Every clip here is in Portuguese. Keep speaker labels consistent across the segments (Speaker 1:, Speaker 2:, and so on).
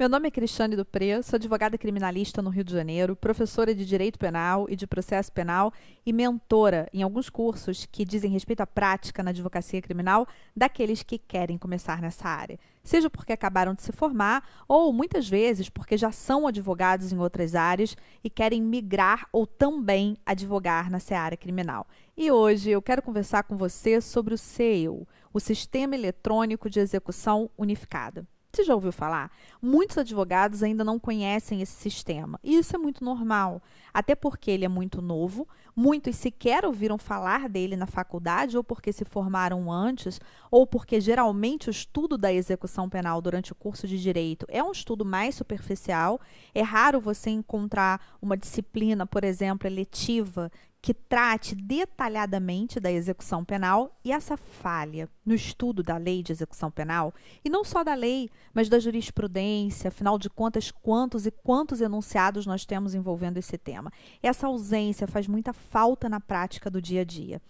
Speaker 1: Meu nome é Cristiane Dupré, sou advogada criminalista no Rio de Janeiro, professora de Direito Penal e de Processo Penal e mentora em alguns cursos que dizem respeito à prática na advocacia criminal daqueles que querem começar nessa área. Seja porque acabaram de se formar ou muitas vezes porque já são advogados em outras áreas e querem migrar ou também advogar na seara criminal. E hoje eu quero conversar com você sobre o SEIU, o Sistema Eletrônico de Execução Unificada. Você já ouviu falar? Muitos advogados ainda não conhecem esse sistema. E isso é muito normal, até porque ele é muito novo, muitos sequer ouviram falar dele na faculdade, ou porque se formaram antes, ou porque geralmente o estudo da execução penal durante o curso de direito é um estudo mais superficial. É raro você encontrar uma disciplina, por exemplo, eletiva, que trate detalhadamente da execução penal e essa falha no estudo da lei de execução penal, e não só da lei, mas da jurisprudência, afinal de contas, quantos e quantos enunciados nós temos envolvendo esse tema. Essa ausência faz muita falta na prática do dia a dia.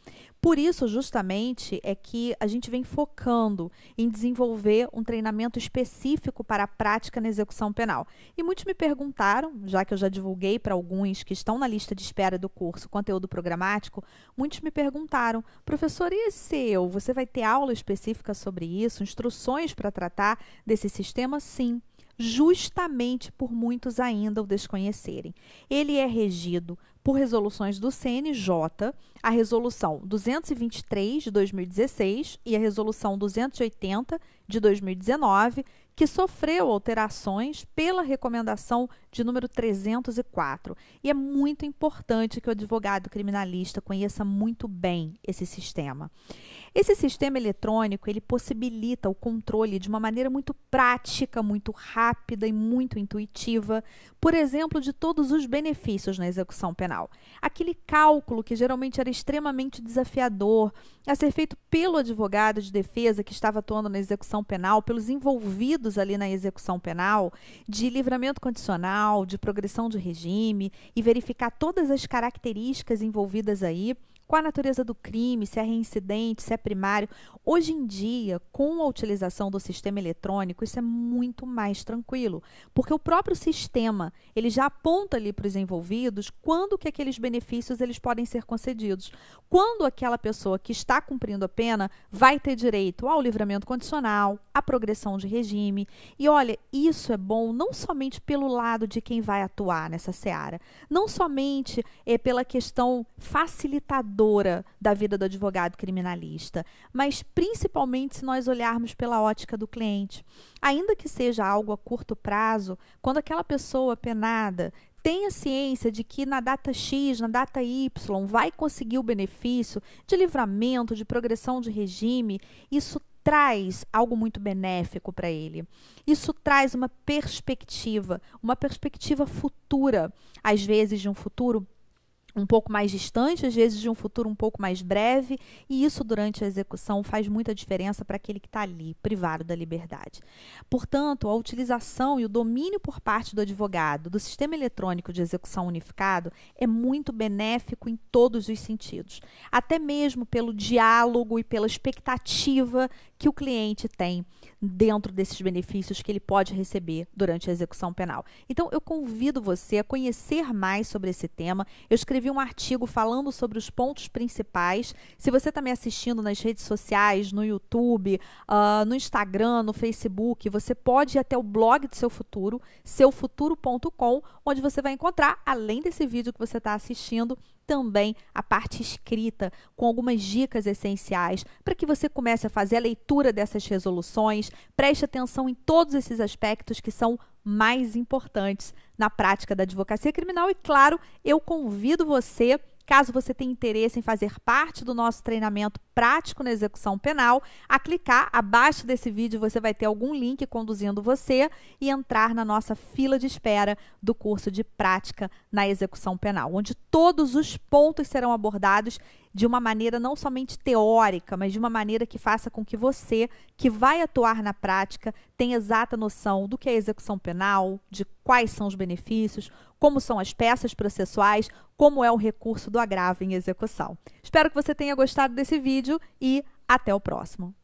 Speaker 1: Por isso, justamente, é que a gente vem focando em desenvolver um treinamento específico para a prática na execução penal. E muitos me perguntaram, já que eu já divulguei para alguns que estão na lista de espera do curso Conteúdo Programático, muitos me perguntaram, professor, e esse eu? Você vai ter aula específica sobre isso, instruções para tratar desse sistema? Sim justamente por muitos ainda o desconhecerem. Ele é regido por resoluções do CNJ, a resolução 223 de 2016 e a resolução 280 de 2019, que sofreu alterações pela recomendação de número 304. E é muito importante que o advogado criminalista conheça muito bem esse sistema. Esse sistema eletrônico, ele possibilita o controle de uma maneira muito prática, muito rápida e muito intuitiva, por exemplo, de todos os benefícios na execução penal. Aquele cálculo que geralmente era extremamente desafiador a ser feito pelo advogado de defesa que estava atuando na execução penal, pelos envolvidos ali na execução penal, de livramento condicional, de progressão de regime e verificar todas as características envolvidas aí qual a natureza do crime, se é reincidente, se é primário. Hoje em dia, com a utilização do sistema eletrônico, isso é muito mais tranquilo, porque o próprio sistema ele já aponta ali para os envolvidos quando que aqueles benefícios eles podem ser concedidos, quando aquela pessoa que está cumprindo a pena vai ter direito ao livramento condicional, à progressão de regime. E olha, isso é bom não somente pelo lado de quem vai atuar nessa seara, não somente é pela questão facilitadora da vida do advogado criminalista, mas principalmente se nós olharmos pela ótica do cliente. Ainda que seja algo a curto prazo, quando aquela pessoa penada tem a ciência de que na data X, na data Y, vai conseguir o benefício de livramento, de progressão de regime, isso traz algo muito benéfico para ele. Isso traz uma perspectiva, uma perspectiva futura, às vezes de um futuro um pouco mais distante, às vezes de um futuro um pouco mais breve, e isso durante a execução faz muita diferença para aquele que está ali, privado da liberdade. Portanto, a utilização e o domínio por parte do advogado do sistema eletrônico de execução unificado é muito benéfico em todos os sentidos, até mesmo pelo diálogo e pela expectativa que o cliente tem dentro desses benefícios que ele pode receber durante a execução penal. Então, eu convido você a conhecer mais sobre esse tema. Eu escrevi escrevi um artigo falando sobre os pontos principais. Se você está me assistindo nas redes sociais, no YouTube, uh, no Instagram, no Facebook, você pode ir até o blog do seu futuro, seufuturo.com, onde você vai encontrar, além desse vídeo que você está assistindo, também a parte escrita, com algumas dicas essenciais para que você comece a fazer a leitura dessas resoluções, preste atenção em todos esses aspectos que são mais importantes na prática da advocacia criminal. E, claro, eu convido você, caso você tenha interesse em fazer parte do nosso treinamento prático na execução penal, a clicar abaixo desse vídeo você vai ter algum link conduzindo você e entrar na nossa fila de espera do curso de prática na execução penal, onde todos os pontos serão abordados de uma maneira não somente teórica, mas de uma maneira que faça com que você, que vai atuar na prática, tenha exata noção do que é execução penal, de quais são os benefícios, como são as peças processuais, como é o recurso do agravo em execução. Espero que você tenha gostado desse vídeo episódio e até o próximo.